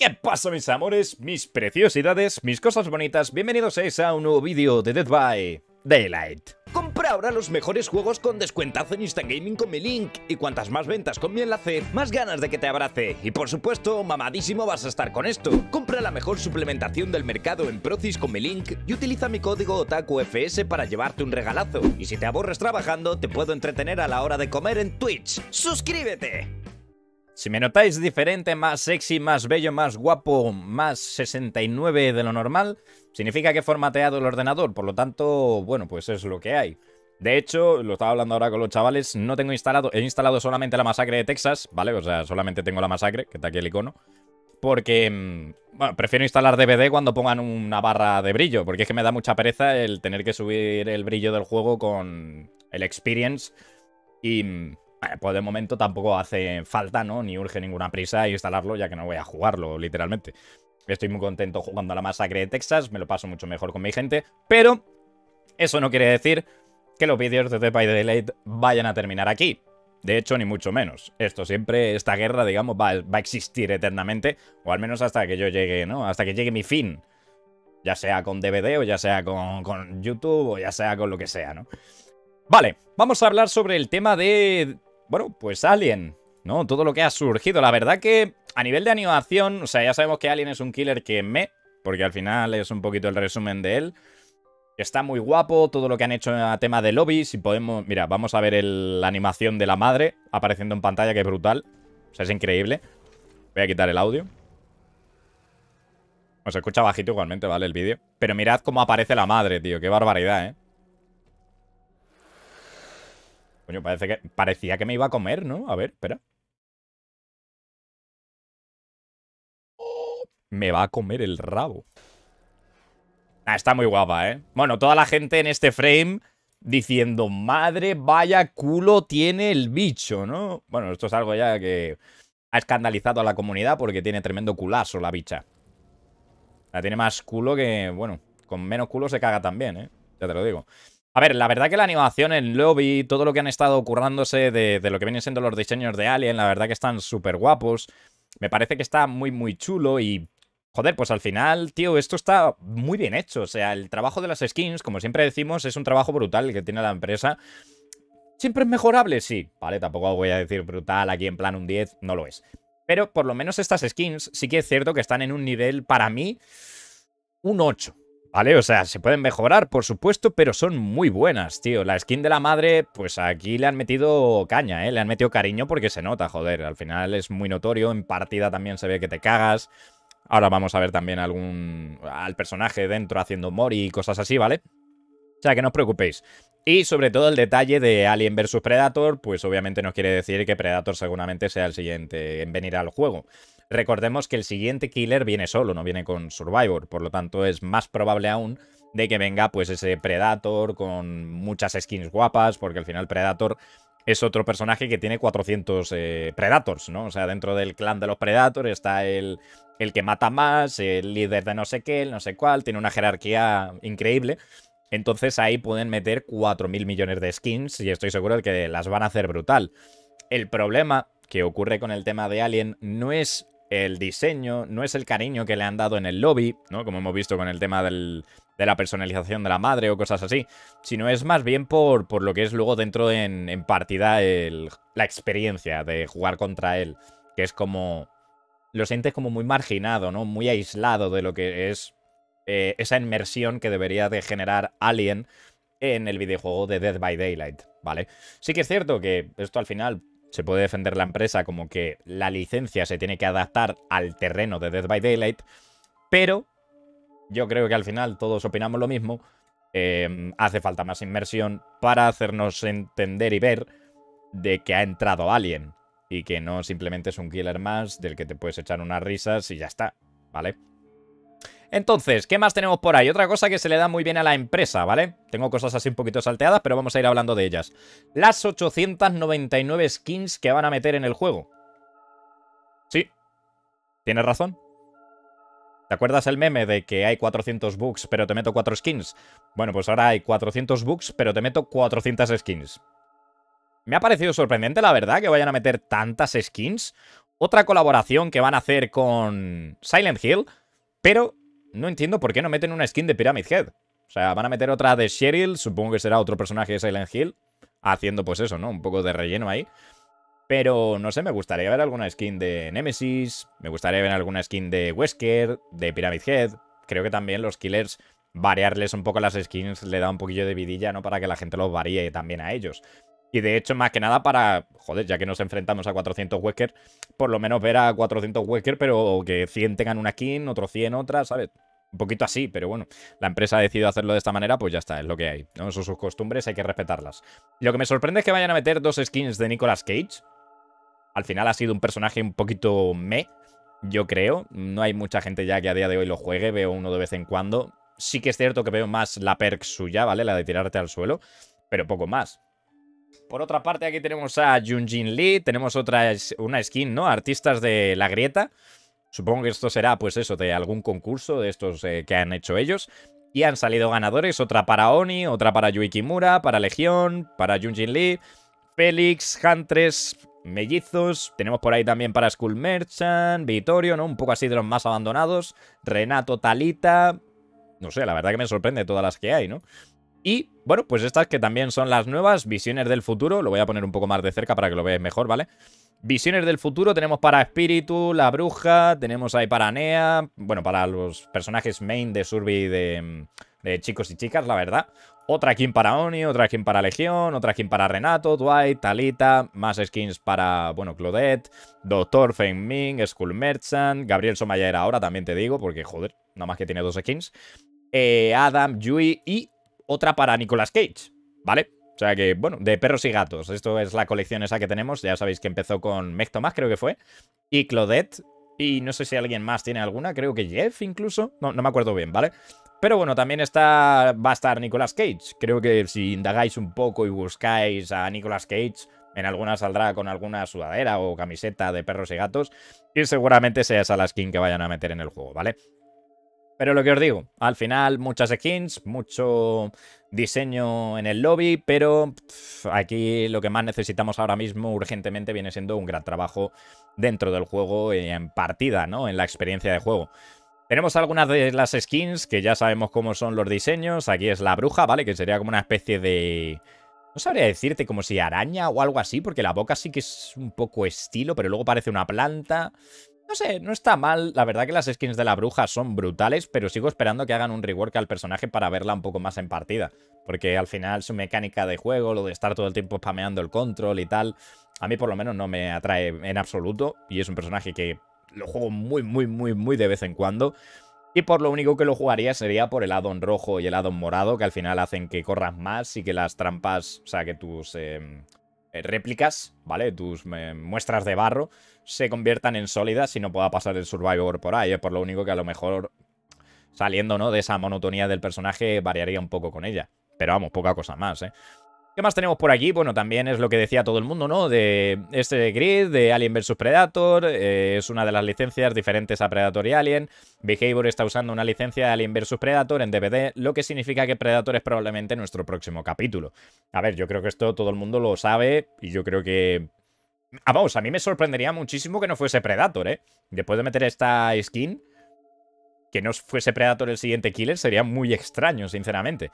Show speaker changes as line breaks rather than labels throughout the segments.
¿Qué pasa mis amores, mis preciosidades, mis cosas bonitas? Bienvenidos a un nuevo vídeo de Dead by Daylight. Compra ahora los mejores juegos con descuentazo en Instant Gaming con mi link y cuantas más ventas con mi enlace, más ganas de que te abrace. Y por supuesto, mamadísimo vas a estar con esto. Compra la mejor suplementación del mercado en Procis con mi link y utiliza mi código OtakuFS para llevarte un regalazo. Y si te aborres trabajando, te puedo entretener a la hora de comer en Twitch. ¡Suscríbete! Si me notáis diferente, más sexy, más bello, más guapo, más 69 de lo normal, significa que he formateado el ordenador, por lo tanto, bueno, pues es lo que hay. De hecho, lo estaba hablando ahora con los chavales, no tengo instalado, he instalado solamente la masacre de Texas, ¿vale? O sea, solamente tengo la masacre, que está aquí el icono, porque, mm, bueno, prefiero instalar DVD cuando pongan una barra de brillo, porque es que me da mucha pereza el tener que subir el brillo del juego con el experience y mm, eh, pues de momento tampoco hace falta, ¿no? Ni urge ninguna prisa instalarlo, ya que no voy a jugarlo, literalmente. Estoy muy contento jugando a la masacre de Texas, me lo paso mucho mejor con mi gente, pero eso no quiere decir que los vídeos de The by Daylight vayan a terminar aquí. De hecho, ni mucho menos. Esto siempre, esta guerra, digamos, va, a existir eternamente, o al menos hasta que yo llegue, ¿no? Hasta que llegue mi fin. Ya sea con DVD, o ya sea con, con YouTube, o ya sea con lo que sea, ¿no? Vale, vamos a hablar sobre el tema de bueno, pues Alien, ¿no? Todo lo que ha surgido. La verdad que a nivel de animación, o sea, ya sabemos que Alien es un killer que me, porque al final es un poquito el resumen de él. Está muy guapo todo lo que han hecho a tema de lobby. Si podemos, mira, vamos a ver la animación de la madre apareciendo en pantalla, que es brutal. O sea, es increíble. Voy a quitar el audio. Os escucha bajito igualmente, ¿vale? El vídeo. Pero mirad cómo aparece la madre, tío. Qué barbaridad, ¿eh? parece que, parecía que me iba a comer, ¿no? A ver, espera. Me va a comer el rabo. Ah, está muy guapa, ¿eh? Bueno, toda la gente en este frame diciendo, madre, vaya culo tiene el bicho, ¿no? Bueno, esto es algo ya que ha escandalizado a la comunidad porque tiene tremendo culazo la bicha. La tiene más culo que, bueno, con menos culo se caga también, ¿eh? Ya te lo digo. A ver, la verdad que la animación, en lobby, todo lo que han estado currándose de, de lo que vienen siendo los diseños de Alien, la verdad que están súper guapos. Me parece que está muy, muy chulo y Joder, pues al final, tío, esto está muy bien hecho. O sea, el trabajo de las skins, como siempre decimos, es un trabajo brutal que tiene la empresa. ¿Siempre es mejorable? Sí. Vale, tampoco voy a decir brutal aquí en plan un 10, no lo es. Pero por lo menos estas skins sí que es cierto que están en un nivel, para mí, un 8. ¿Vale? O sea, se pueden mejorar, por supuesto, pero son muy buenas, tío. La skin de la madre, pues aquí le han metido caña, ¿eh? Le han metido cariño porque se nota, joder. Al final es muy notorio, en partida también se ve que te cagas. Ahora vamos a ver también algún al personaje dentro haciendo mori y cosas así, ¿vale? O sea, que no os preocupéis. Y sobre todo el detalle de Alien versus Predator, pues obviamente nos quiere decir que Predator seguramente sea el siguiente en venir al juego. Recordemos que el siguiente killer viene solo, no viene con Survivor, por lo tanto es más probable aún de que venga pues ese Predator con muchas skins guapas, porque al final Predator es otro personaje que tiene 400 eh, Predators, ¿no? O sea, dentro del clan de los Predators está el, el que mata más, el líder de no sé qué, el no sé cuál, tiene una jerarquía increíble. Entonces ahí pueden meter 4.000 millones de skins y estoy seguro de que las van a hacer brutal. El problema que ocurre con el tema de Alien no es el diseño, no es el cariño que le han dado en el lobby, ¿no? Como hemos visto con el tema de la personalización de la madre o cosas así, sino es más bien por, por lo que es luego dentro en, en partida la experiencia de jugar contra él, que es como... Lo sientes como muy marginado, ¿no? Muy aislado de lo que es eh, esa inmersión que debería de generar Alien en el videojuego de Dead by Daylight, ¿vale? Sí que es cierto que esto al final se puede defender la empresa como que la licencia se tiene que adaptar al terreno de Dead by Daylight, pero yo creo que al final todos opinamos lo mismo. Em, hace falta más inmersión para hacernos entender y ver de que ha entrado alguien y que no simplemente es un killer más del que te puedes echar unas risas y ya está, ¿vale? Entonces, ¿qué más tenemos por ahí? Otra cosa que se le da muy bien a la empresa, ¿vale? Tengo cosas así un poquito salteadas, pero vamos a ir hablando de ellas. Las 899 skins que van a meter en el juego. Sí, tienes razón. ¿Te acuerdas el meme de que hay 400 bugs pero te meto 4 skins? Bueno, pues ahora hay 400 bugs pero te meto 400 skins. Me ha parecido sorprendente, la verdad, que vayan a meter tantas skins. Otra colaboración que van a hacer con Silent Hill, pero no entiendo por qué no meten una skin de Pyramid Head. O sea, van a meter otra de Sheryl. supongo que será otro personaje de Silent Hill, haciendo pues eso, ¿no? Un poco de relleno ahí. Pero no sé, me gustaría ver alguna skin de Nemesis, me gustaría ver alguna skin de Wesker, de Pyramid Head. Creo que también los killers, variarles un poco las skins le da un poquillo de vidilla, ¿no? Para que la gente los varíe también a ellos. Y de hecho, más que nada para, joder, ya que nos enfrentamos a 400 Wesker, por lo menos ver a 400 Wesker, pero que 100 tengan una skin, otro 100 otra, ¿sabes? Un poquito así, pero bueno, la empresa ha decidido hacerlo de esta manera, pues ya está, es lo que hay. ¿no? Son sus costumbres, hay que respetarlas. Lo que me sorprende es que vayan a meter dos skins de Nicolas Cage. Al final ha sido un personaje un poquito me, yo creo. No hay mucha gente ya que a día de hoy lo juegue, veo uno de vez en cuando. Sí que es cierto que veo más la perk suya, ¿vale? La de tirarte al suelo, pero poco más. Por otra parte, aquí tenemos a Junjin Lee. Tenemos otra, una skin, ¿no? Artistas de la grieta. Supongo que esto será, pues eso, de algún concurso de estos eh, que han hecho ellos. Y han salido ganadores, otra para Oni, otra para Yuikimura, para Legión, para Junjin Lee, Félix, Huntress, Mellizos, tenemos por ahí también para Skull Merchant, Vittorio, ¿no? Un poco así de los más abandonados, Renato Talita, no sé, la verdad que me sorprende todas las que hay, ¿no? Y bueno, pues estas que también son las nuevas, visiones del futuro, lo voy a poner un poco más de cerca para que lo veáis mejor, ¿vale? Visiones del futuro, tenemos para Espíritu, la bruja, tenemos ahí para Nea, bueno, para los personajes main de Surby mm, de, chicos y chicas, la verdad. Otra skin para Oni, otra skin para Legión, otra skin para Renato, Dwight, Talita, más skins para, bueno, Claudette, Doctor Feng Ming, Skull Merchant, Gabriel Somayer ahora también te digo, porque joder, nada más que tiene dos skins. Eh, Adam, Yui y otra para Nicolas Cage, ¿vale? O sea que, bueno, de perros y gatos. Esto es la colección esa que tenemos. Ya sabéis que empezó con Tomás, creo que fue. Y Claudette. Y no sé si alguien más tiene alguna. Creo que Jeff incluso. No, me acuerdo bien, ¿vale? Pero bueno, también está, va a estar Nicolas Cage. Creo que si indagáis un poco y buscáis a Nicolas Cage, en alguna saldrá con alguna sudadera o camiseta de perros y gatos. Y seguramente sea esa la skin que vayan a meter en el juego, ¿vale? Pero lo que os digo, al final muchas skins, mucho diseño en el lobby, pero aquí lo que más necesitamos ahora mismo urgentemente viene siendo un gran trabajo dentro del juego en partida, ¿no? En la experiencia de juego. Tenemos algunas de las skins que ya sabemos cómo son los diseños. Aquí es la bruja, ¿vale? Que sería como una especie de... No sabría decirte como si araña o algo así, porque la boca sí que es un poco estilo, pero luego parece una planta. No sé, no está mal. La verdad que las skins de la bruja son brutales, pero sigo esperando que hagan un rework al personaje para verla un poco más en partida. Porque al final su mecánica de juego, lo de estar todo el tiempo spameando el control y tal, a mí por lo menos no me atrae en absoluto. Y es un personaje que lo juego muy, muy, muy, muy de vez en cuando. Y por lo único que lo jugaría sería por el addon rojo y el addon morado, que al final hacen que corras más y que las trampas, o sea, que tus... Em, eh, réplicas, ¿vale? Tus eh, muestras de barro se conviertan en sólidas y no pueda pasar el Survivor por ahí. Es ¿eh? por lo único que a lo mejor saliendo, ¿no? De esa monotonía del personaje variaría un poco con ella. Pero vamos, poca cosa más, ¿eh? ¿Qué más tenemos por aquí? Bueno, también es lo que decía todo el mundo, ¿no? De este grid, de Alien vs Predator, eh, es una de las licencias diferentes a Predator y Alien. Behavior está usando una licencia de Alien vs Predator en DVD, lo que significa que Predator es probablemente nuestro próximo capítulo. A ver, yo creo que esto todo el mundo lo sabe y yo creo que... Ah, vamos, a mí me sorprendería muchísimo que no fuese Predator, ¿eh? Después de meter esta skin, que no fuese Predator el siguiente killer sería muy extraño, sinceramente.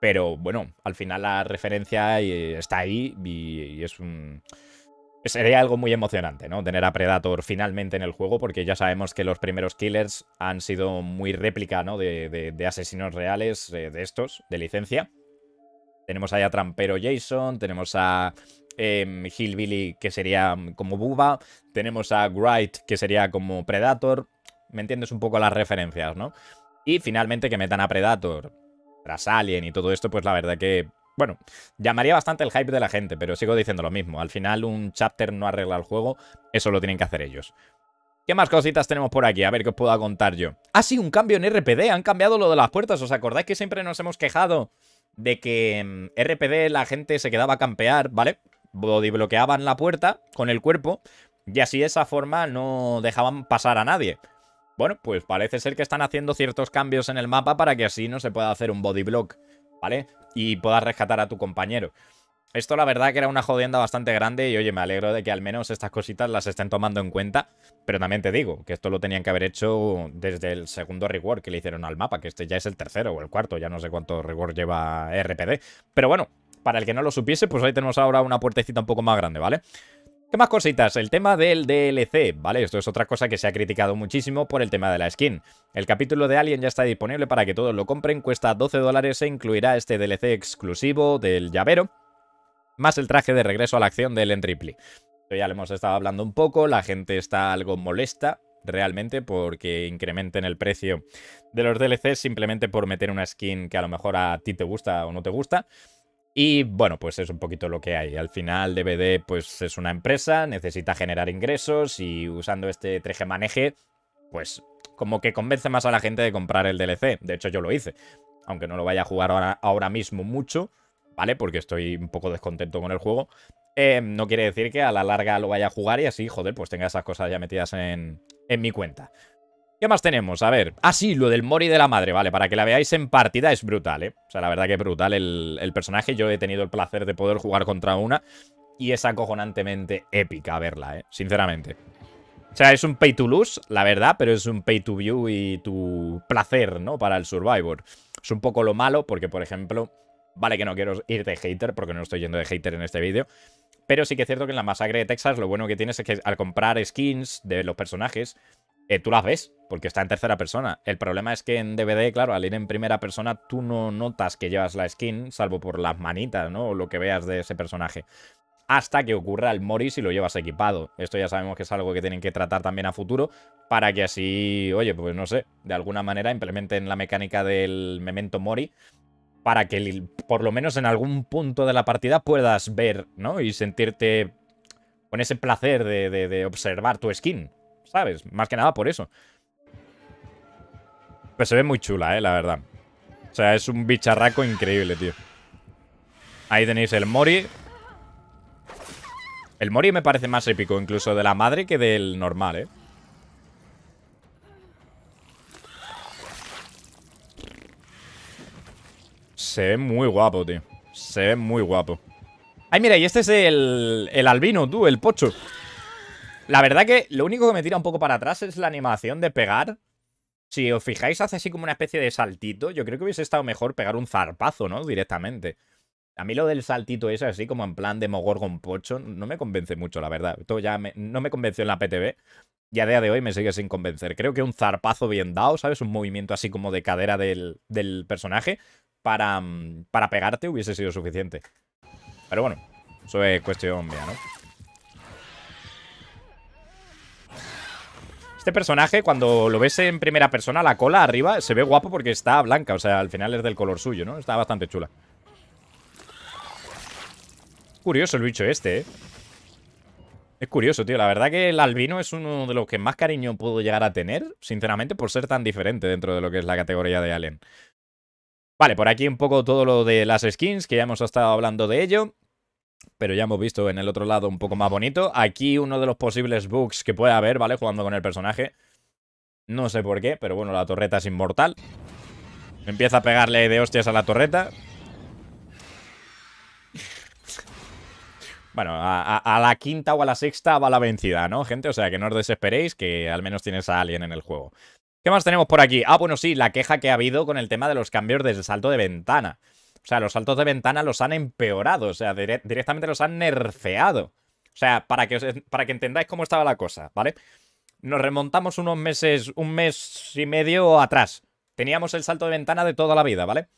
Pero bueno, al final la referencia eh, está ahí y, es un... Sería algo muy emocionante, ¿no? Tener a Predator finalmente en el juego, porque ya sabemos que los primeros killers han sido muy réplica, ¿no? De, asesinos reales, eh, de estos, de licencia. Tenemos ahí a Trampero Jason, tenemos a em, Hillbilly, que sería como Buba, tenemos a Wright, que sería como Predator. ¿Me entiendes un poco las referencias, no? Y finalmente que metan a Predator tras Alien y todo esto, pues la verdad que bueno, llamaría bastante el hype de la gente, pero sigo diciendo lo mismo. Al final un chapter no arregla el juego, eso lo tienen que hacer ellos. ¿Qué más cositas tenemos por aquí? A ver qué os puedo contar yo. Ah, sí, un cambio en RPD. Han cambiado lo de las puertas. ¿Os acordáis que siempre nos hemos quejado de que en mm, RPD la gente se quedaba a campear, ¿vale? Bloqueaban la puerta con el cuerpo y así de esa forma no dejaban pasar a nadie. Bueno, pues parece ser que están haciendo ciertos cambios en el mapa para que así no se pueda hacer un body block, ¿vale? Y puedas rescatar a tu compañero. Esto la verdad que era una jodienda bastante grande y oye, me alegro de que al menos estas cositas las estén tomando en cuenta, pero también te digo que esto lo tenían que haber hecho desde el segundo reward que le hicieron al mapa, que este ya es el tercero o el cuarto, ya no sé cuánto reward lleva RPD, pero bueno, para el que no lo supiese, pues ahí tenemos ahora una puertecita un poco más grande, ¿vale? más cositas? El tema del DLC, ¿vale? Esto es otra cosa que se ha criticado muchísimo por el tema de la skin. El capítulo de Alien ya está disponible para que todos lo compren, cuesta 12 dólares e incluirá este DLC exclusivo del llavero, más el traje de regreso a la acción del triple Ya lo hemos estado hablando un poco, la gente está algo molesta, realmente porque incrementen el precio de los DLCs simplemente por meter una skin que a lo mejor a ti te gusta o no te gusta. Y bueno, pues es un poquito lo que hay. Al final, DVD pues es una empresa, necesita generar ingresos y usando este 3G maneje, pues como que convence más a la gente de comprar el DLC. De hecho, yo lo hice. Aunque no lo vaya a jugar ahora, ahora mismo mucho, ¿vale? Porque estoy un poco descontento con el juego. Eh, no quiere decir que a la larga lo vaya a jugar y así, joder, pues tenga esas cosas ya metidas en, en mi cuenta. ¿Qué más tenemos? A ver. Ah, sí, lo del Mori de la madre, vale. Para que la veáis en partida es brutal, ¿eh? O sea, la verdad que es brutal el, personaje. Yo he tenido el placer de poder jugar contra una. Y es acojonantemente épica verla, ¿eh? Sinceramente. O sea, es un pay to lose, la verdad, pero es un pay to view y tu placer, ¿no? Para el Survivor. Es un poco lo malo porque, por ejemplo, vale que no quiero ir de hater porque no estoy yendo de hater en este vídeo, pero sí que es cierto que en la masacre de Texas lo bueno que tienes es que al comprar skins de los personajes eh, tú las ves, porque está en tercera persona. El problema es que en DVD, claro, al ir en primera persona, tú no notas que llevas la skin, salvo por las manitas, ¿no? O lo que veas de ese personaje. Hasta que ocurra el Mori si lo llevas equipado. Esto ya sabemos que es algo que tienen que tratar también a futuro, para que así, oye, pues no sé, de alguna manera implementen la mecánica del Memento Mori, para que por lo menos en algún punto de la partida puedas ver, ¿no? Y sentirte con ese placer de, de, de observar tu skin, ¿sabes? Más que nada por eso. Pues se ve muy chula, eh, la verdad. O sea, es un bicharraco increíble, tío. Ahí tenéis el Mori. El Mori me parece más épico incluso de la madre que del normal, eh. Se ve muy guapo, tío. Se ve muy guapo. Ay, mira, y este es el, el albino, tú, el pocho. La verdad que lo único que me tira un poco para atrás es la animación de pegar. Si os fijáis, hace así como una especie de saltito. Yo creo que hubiese estado mejor pegar un zarpazo, ¿no? Directamente. A mí lo del saltito es así como en plan de Mogorgon Pocho. No me convence mucho, la verdad. Esto ya no me convenció en la PTV. Y a día de hoy me sigue sin convencer. Creo que un zarpazo bien dado, ¿sabes? Un movimiento así como de cadera del, personaje para, mm, para pegarte hubiese sido suficiente. Pero bueno, eso es cuestión mía, ¿no? Este personaje, cuando lo ves en primera persona, la cola arriba se ve guapo porque está blanca. O sea, al final es del color suyo, ¿no? Está bastante chula. Curioso el bicho este, ¿eh? Es curioso, tío. La verdad que el albino es uno de los que más cariño puedo llegar a tener, sinceramente, por ser tan diferente dentro de lo que es la categoría de Alien. Vale, por aquí un poco todo lo de las skins, que ya hemos estado hablando de ello. Pero ya hemos visto en el otro lado un poco más bonito. Aquí uno de los posibles bugs que puede haber, ¿vale? Jugando con el personaje. No sé por qué, pero bueno, la torreta es inmortal. Empieza a pegarle de hostias a la torreta. Bueno, a, la quinta o a la sexta va la vencida, ¿no, gente? O sea, que no os desesperéis, que al menos tienes a alguien en el juego. ¿Qué más tenemos por aquí? Ah, bueno, sí, la queja que ha habido con el tema de los cambios del salto de ventana. O sea, los saltos de ventana los han empeorado, o sea, directamente los han nerfeado. O sea, para que, para que entendáis cómo estaba la cosa, ¿vale? Nos remontamos unos meses, un mes y medio atrás. Teníamos el salto de ventana de toda la vida, ¿vale?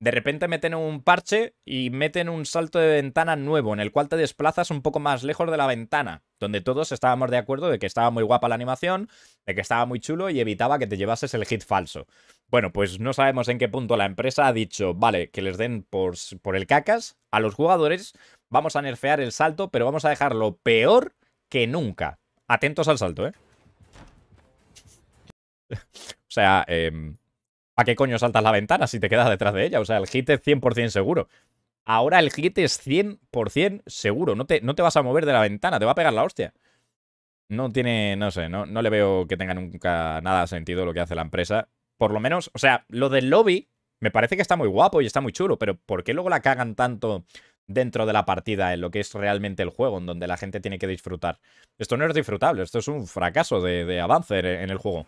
De repente meten un parche y meten un salto de ventana nuevo, en el cual te desplazas un poco más lejos de la ventana, donde todos estábamos de acuerdo de que estaba muy guapa la animación, de que estaba muy chulo y evitaba que te llevases el hit falso. Bueno, pues no sabemos en qué punto la empresa ha dicho, vale, que les den por, el cacas a los jugadores, vamos a nerfear el salto, pero vamos a dejarlo peor que nunca. Atentos al salto, ¿eh? o sea, eh, ¿Para qué coño saltas la ventana si te quedas detrás de ella? O sea, el hit es 100% seguro. Ahora el hit es 100% seguro. No te, no te vas a mover de la ventana, te va a pegar la hostia. No tiene, no sé, no, no le veo que tenga nunca nada sentido lo que hace la empresa. Por lo menos, o sea, lo del lobby me parece que está muy guapo y está muy chulo, pero ¿por qué luego la cagan tanto dentro de la partida, en lo que es realmente el juego, en donde la gente tiene que disfrutar? Esto no es disfrutable, esto es un fracaso de, de avance en el juego.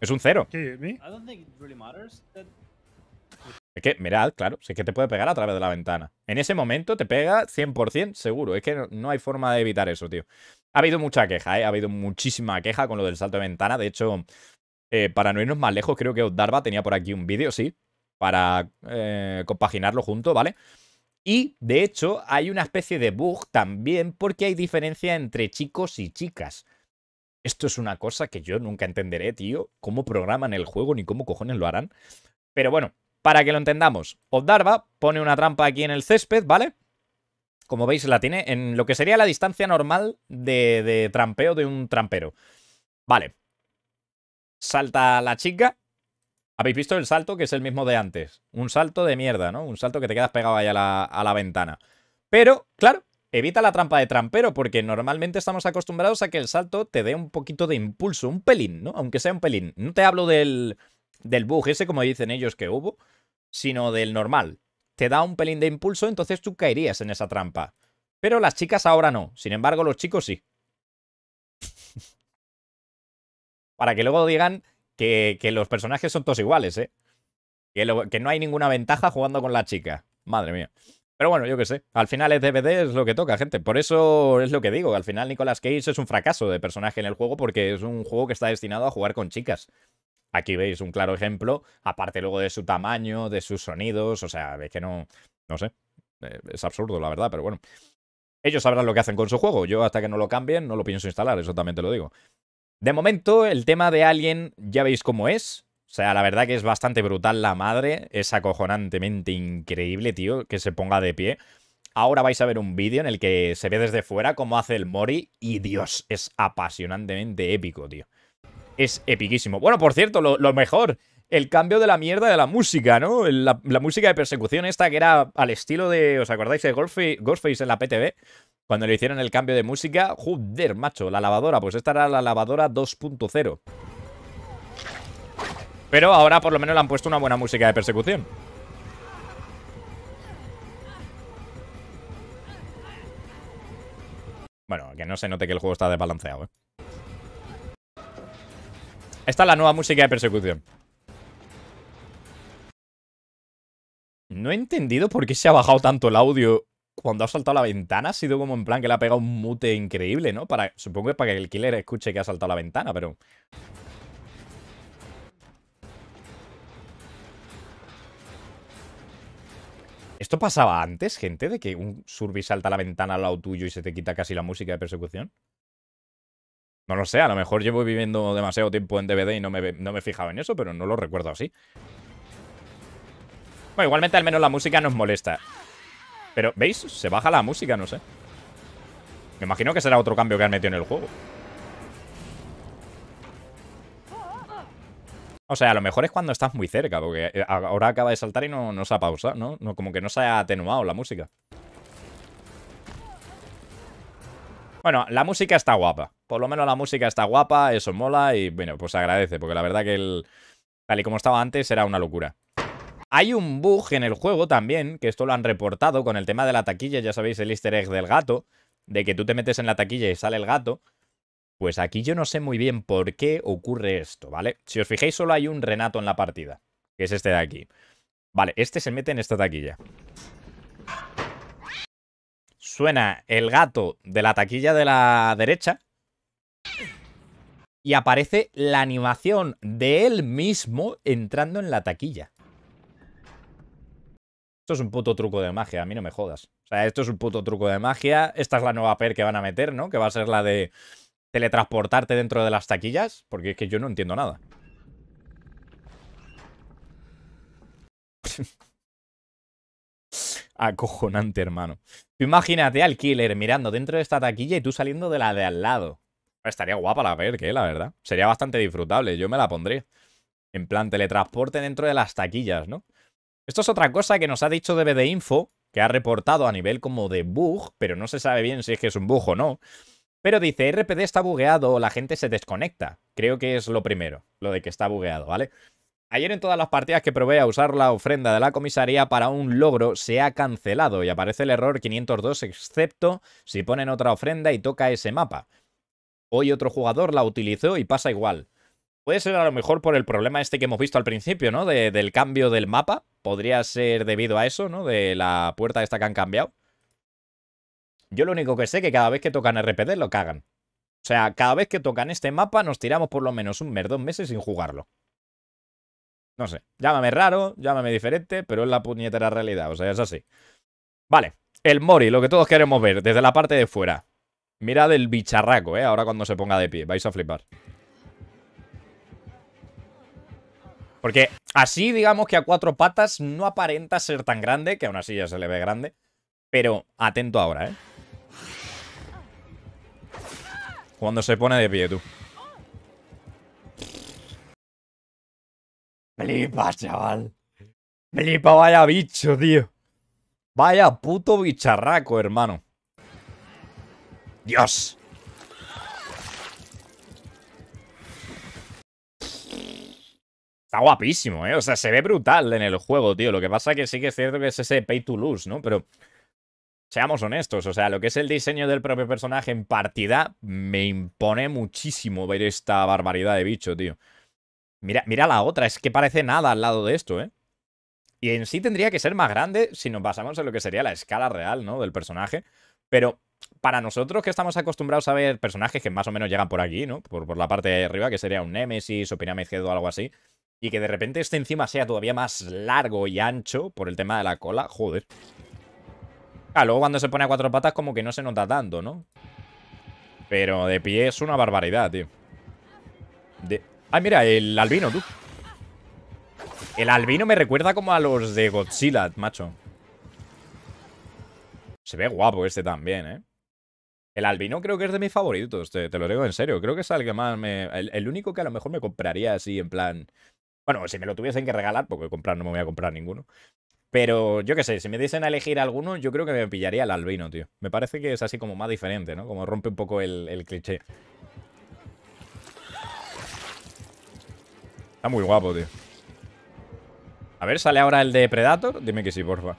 Es un cero. Es que, mirad, claro, si es que te puede pegar a través de la ventana. En ese momento te pega 100% seguro. Es que no, hay forma de evitar eso, tío. Ha habido mucha queja, ¿eh? Ha habido muchísima queja con lo del salto de ventana. De hecho, eh, para no irnos más lejos, creo que Darba tenía por aquí un vídeo, sí, para eh, compaginarlo junto, ¿vale? Y, de hecho, hay una especie de bug también porque hay diferencia entre chicos y chicas. Esto es una cosa que yo nunca entenderé, tío, cómo programan el juego ni cómo cojones lo harán. Pero bueno, para que lo entendamos, Obdarva pone una trampa aquí en el césped, ¿vale? Como veis, la tiene en lo que sería la distancia normal de, trampeo de un trampero. Vale. Salta la chica. Habéis visto el salto que es el mismo de antes. Un salto de mierda, ¿no? Un salto que te quedas pegado ahí a la ventana. Pero, claro, evita la trampa de trampero, porque normalmente estamos acostumbrados a que el salto te dé un poquito de impulso, un pelín, ¿no? Aunque sea un pelín. No te hablo del, del bug ese, como dicen ellos que hubo, sino del normal. Te da un pelín de impulso, entonces tú caerías en esa trampa. Pero las chicas ahora no. Sin embargo, los chicos sí. Para que luego digan que, los personajes son todos iguales, ¿eh? Que, que no hay ninguna ventaja jugando con la chica. Madre mía. Pero bueno, yo qué sé. Al final es DVD, es lo que toca, gente. Por eso es lo que digo. Al final Nicolas Cage es un fracaso de personaje en el juego porque es un juego que está destinado a jugar con chicas. Aquí veis un claro ejemplo, aparte luego de su tamaño, de sus sonidos, o sea, veis que no, no sé, eh, es absurdo la verdad, pero bueno. Ellos sabrán lo que hacen con su juego, yo hasta que no lo cambien no lo pienso instalar, eso también te lo digo. De momento, el tema de alguien, ya veis cómo es, o sea, la verdad que es bastante brutal la madre. Es acojonantemente increíble, tío, que se ponga de pie. Ahora vais a ver un vídeo en el que se ve desde fuera cómo hace el Mori y Dios, es apasionantemente épico, tío. Es epiquísimo. Bueno, por cierto, lo, mejor, el cambio de la mierda de la música, ¿no? La, música de persecución esta que era al estilo de, ¿os acordáis de Ghostface, en la PTV? Cuando le hicieron el cambio de música, joder, macho, la lavadora, pues esta era la lavadora 2.0. Pero ahora por lo menos le han puesto una buena música de persecución. Bueno, que no se note que el juego está desbalanceado, ¿eh? Esta es la nueva música de persecución. No he entendido por qué se ha bajado tanto el audio cuando ha saltado la ventana. Ha sido como en plan que le ha pegado un mute increíble, ¿no? supongo que es para que el killer escuche que ha saltado la ventana, pero... ¿Esto pasaba antes, gente? ¿De que un surbi salta a la ventana al lado tuyo y se te quita casi la música de persecución? No lo sé, a lo mejor llevo viviendo demasiado tiempo en DVD y no me, no me he fijado en eso, pero no lo recuerdo así. Bueno, igualmente al menos la música nos molesta. Pero, ¿veis? Se baja la música, no sé. Me imagino que será otro cambio que han metido en el juego. O sea, a lo mejor es cuando estás muy cerca, porque eh, ahora acaba de saltar y no, no se ha pausado, ¿no? Como que no se ha atenuado la música. Bueno, la música está guapa. Por lo menos la música está guapa, eso mola y bueno, pues agradece, porque la verdad que el... Tal y como estaba antes, era una locura. Hay un bug en el juego también, que esto lo han reportado con el tema de la taquilla, ya sabéis el easter egg del gato, de que tú te metes en la taquilla y sale el gato. Pues aquí yo no sé muy bien por qué ocurre esto, ¿vale? Si os fijáis, solo hay un Renato en la partida, que es este de aquí. Vale, este se mete en esta taquilla. Suena el gato de la taquilla de la derecha. Y aparece la animación de él mismo entrando en la taquilla. Esto es un puto truco de magia, a mí no me jodas. O sea, esto es un puto truco de magia. Esta es la nueva per que van a meter, ¿no? Que va a ser la de teletransportarte dentro de las taquillas? Porque es que yo no entiendo nada. Acojonante, hermano. imagínate al killer mirando dentro de esta taquilla y tú saliendo de la de al lado. Estaría guapa la ver, que eh, la verdad. Sería bastante disfrutable, yo me la pondría. En plan, teletransporte dentro de las taquillas, ¿no? Esto es otra cosa que nos ha dicho DBDINFO, de Info, que ha reportado a nivel como de bug, pero no se sabe bien si es que es un bug o no. Pero dice, RPD está bugueado, la gente se desconecta. Creo que es lo primero, lo de que está bugueado, ¿vale? Ayer en todas las partidas que probé a usar la ofrenda de la comisaría para un logro se ha cancelado y aparece el error 502 excepto si ponen otra ofrenda y toca ese mapa. Hoy otro jugador la utilizó y pasa igual. Puede ser a lo mejor por el problema este que hemos visto al principio, ¿no? De, del cambio del mapa. Podría ser debido a eso, ¿no? De la puerta esta que han cambiado. Yo lo único que sé es que cada vez que tocan RPD lo cagan. O sea, cada vez que tocan este mapa nos tiramos por lo menos un mes, dos meses sin jugarlo. No sé, llámame raro, llámame diferente, pero es la puñetera realidad, o sea, es así. Vale, el Mori, lo que todos queremos ver, desde la parte de fuera. Mirad el bicharraco, ¿eh? Ahora cuando se ponga de pie, vais a flipar. Porque así, digamos que a cuatro patas no aparenta ser tan grande, que aún así ya se le ve grande. Pero atento ahora, ¿eh? Cuando se pone de pie, tú. Flipa, chaval. Flipa, vaya bicho, tío. Vaya puto bicharraco, hermano. Dios. Está guapísimo, ¿eh? O sea, se ve brutal en el juego, tío. Lo que pasa es que sí que es cierto que es ese pay to lose, ¿no? Pero seamos honestos, o sea, lo que es el diseño del propio personaje en partida me impone muchísimo ver esta barbaridad de bicho, tío. Mira, mira la otra, es que parece nada al lado de esto, ¿eh? Y en sí tendría que ser más grande si nos basamos en lo que sería la escala real, ¿no? Del personaje. Pero para nosotros que estamos acostumbrados a ver personajes que más o menos llegan por aquí, ¿no? Por, por la parte de arriba, que sería un Nemesis o Pirámide o algo así. Y que de repente este encima sea todavía más largo y ancho por el tema de la cola, joder. Ah, luego cuando se pone a cuatro patas como que no se nota tanto, ¿no? Pero de pie es una barbaridad, tío. De... mira, el albino, tú. El albino me recuerda como a los de Godzilla, macho. Se ve guapo este también, ¿eh? El albino creo que es de mis favoritos, te, te lo digo en serio. Creo que es el que más me... el, único que a lo mejor me compraría así en plan... Bueno, si me lo tuviesen que regalar, porque comprar no me voy a comprar ninguno. Pero yo qué sé, si me dicen a elegir alguno, yo creo que me pillaría el albino, tío. Me parece que es así como más diferente, ¿no? Como rompe un poco el, cliché. Está muy guapo, tío. A ver, ¿sale ahora el de Predator? Dime que sí, porfa.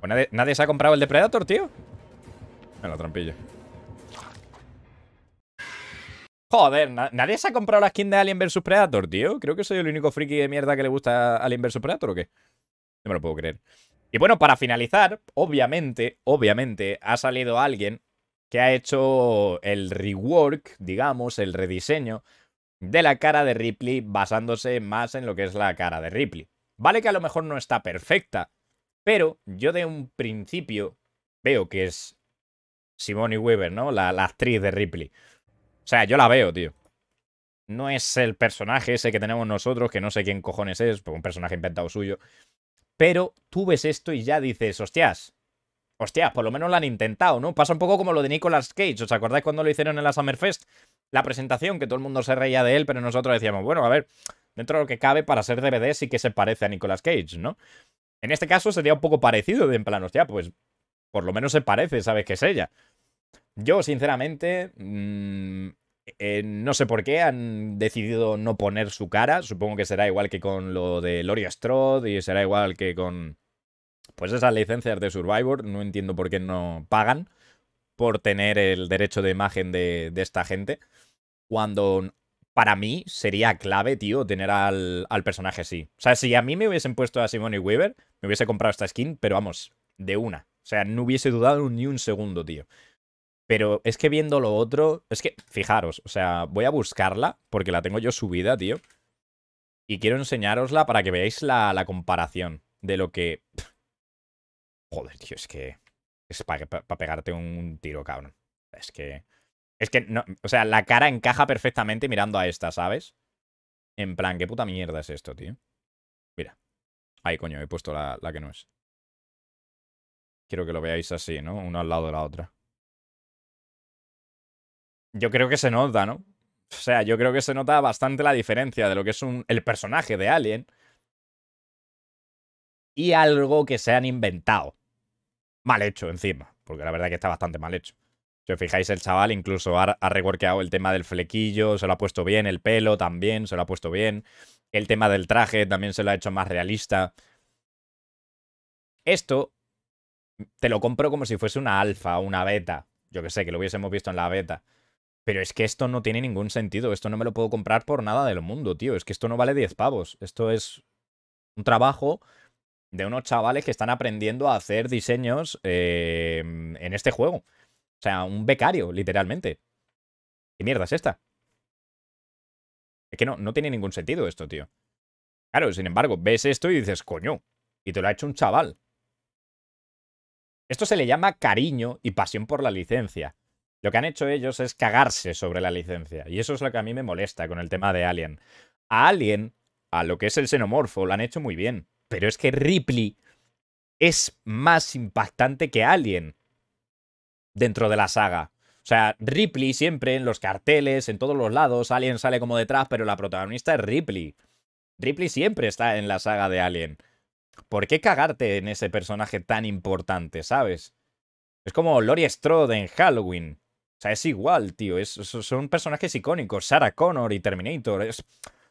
Pues nadie, nadie se ha comprado el de Predator, tío. En la trampilla. Joder, nadie se ha comprado la skin de Alien vs Predator, tío. Creo que soy el único friki de mierda que le gusta Alien vs Predator o qué. No me lo puedo creer. Y bueno, para finalizar, obviamente, obviamente, ha salido alguien que ha hecho el rework, digamos, el rediseño de la cara de Ripley basándose más en lo que es la cara de Ripley. Vale que a lo mejor no está perfecta, pero yo de un principio veo que es Simone Weaver, ¿no? la actriz de Ripley. O sea, yo la veo, tío. No es el personaje ese que tenemos nosotros, que no sé quién cojones es, pues un personaje inventado suyo. Pero tú ves esto y ya dices, hostias, hostias, por lo menos lo han intentado, ¿no? Pasa un poco como lo de Nicolas Cage, ¿os acordáis cuando lo hicieron en la Summerfest? La presentación, que todo el mundo se reía de él, pero nosotros decíamos, bueno, a ver, dentro de lo que cabe para ser DVD sí que se parece a Nicolas Cage, ¿no? En este caso sería un poco parecido, de en plan, hostia, pues por lo menos se parece, sabes que es ella. Yo, sinceramente, mm, eh, no sé por qué han decidido no poner su cara. Supongo que será igual que con lo de Lori Strode y será igual que con. Pues esas licencias de Survivor. No entiendo por qué no pagan por tener el derecho de imagen de, esta gente. Cuando para mí sería clave, tío, tener al, al, personaje así. O sea, si a mí me hubiesen puesto a Simone Weaver, me hubiese comprado esta skin, pero vamos, de una. O sea, no hubiese dudado ni un segundo, tío. Pero es que viendo lo otro, es que, fijaros, o sea, voy a buscarla porque la tengo yo subida, tío. Y quiero enseñarosla para que veáis la, comparación de lo que... Joder, tío, es que... Es para pegarte un tiro, cabrón. Es que... Es que no... O sea, la cara encaja perfectamente mirando a esta, ¿sabes? En plan, ¿qué puta mierda es esto, tío? Mira. Ahí, coño, he puesto la, la que no es. Quiero que lo veáis así, ¿no? Uno al lado de la otra yo creo que se nota, ¿no? O sea, yo creo que se nota bastante la diferencia de lo que es un, el personaje de Alien y algo que se han inventado. Mal hecho encima, porque la verdad que está bastante mal hecho. Si os fijáis, el chaval incluso ha, ha reworkeado el tema del flequillo, se lo ha puesto bien, el pelo también se lo ha puesto bien, el tema del traje también se lo ha hecho más realista. Esto te lo compro como si fuese una alfa, una beta, yo que sé, que lo hubiésemos visto en la beta. Pero es que esto no tiene ningún sentido. Esto no me lo puedo comprar por nada del mundo, tío. Es que esto no vale 10 pavos. Esto es un trabajo de unos chavales que están aprendiendo a hacer diseños em, en este juego. O sea, un becario, literalmente. ¿Qué mierda es esta? Es que no, no tiene ningún sentido esto, tío. Claro, sin embargo, ves esto y dices, coño, y te lo ha hecho un chaval. Esto se le llama cariño y pasión por la licencia. Lo que han hecho ellos es cagarse sobre la licencia. Y eso es lo que a mí me molesta con el tema de Alien. A Alien, a lo que es el xenomorfo, lo han hecho muy bien. Pero es que Ripley es más impactante que Alien dentro de la saga. O sea, Ripley siempre en los carteles, en todos los lados, Alien sale como detrás, pero la protagonista es Ripley. Ripley siempre está en la saga de Alien. ¿Por qué cagarte en ese personaje tan importante, sabes? Es como Lori Strode en Halloween. O sea, es igual, tío. son personajes icónicos. Sarah Connor y Terminator.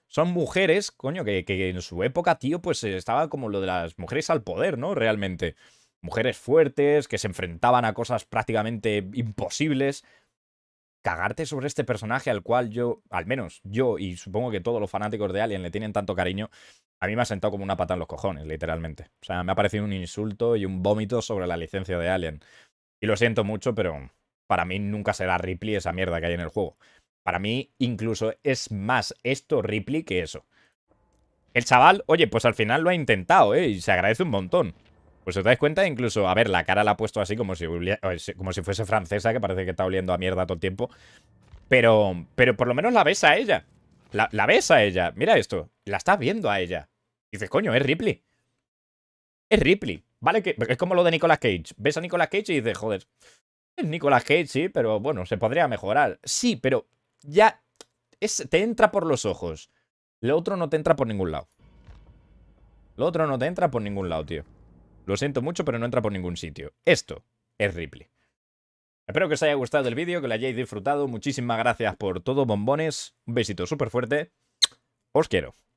son mujeres, coño, que, que, en su época, tío, pues eh, estaba como lo de las mujeres al poder, ¿no? Realmente. Mujeres fuertes, que se enfrentaban a cosas prácticamente imposibles. Cagarte sobre este personaje al cual yo, al menos yo y supongo que todos los fanáticos de Alien le tienen tanto cariño, a mí me ha sentado como una pata en los cojones, literalmente. O sea, me ha parecido un insulto y un vómito sobre la licencia de Alien. Y lo siento mucho, pero para mí nunca será Ripley esa mierda que hay en el juego. Para mí incluso es más esto Ripley que eso. El chaval, oye, pues al final lo ha intentado, ¿eh? Y se agradece un montón. Pues os dais cuenta, incluso, a ver, la cara la ha puesto así como si, eh, como si fuese francesa, que parece que está oliendo a mierda todo el tiempo. Pero, pero por lo menos la ves a ella. La, la ves a ella. Mira esto. La estás viendo a ella. Dices, coño, es Ripley. Es Ripley. Vale, que es como lo de Nicolas Cage. Ves a Nicolas Cage y dices, joder, es Nicolas Cage, sí, pero bueno, se podría mejorar. Sí, pero ya te entra por los ojos. Lo otro no te entra por ningún lado. Lo otro no te entra por ningún lado, tío. Lo siento mucho, pero no entra por ningún sitio. Esto es Ripley. Espero que os haya gustado el vídeo, que lo hayáis disfrutado. Muchísimas gracias por todo, bombones. Un besito súper fuerte. Os quiero.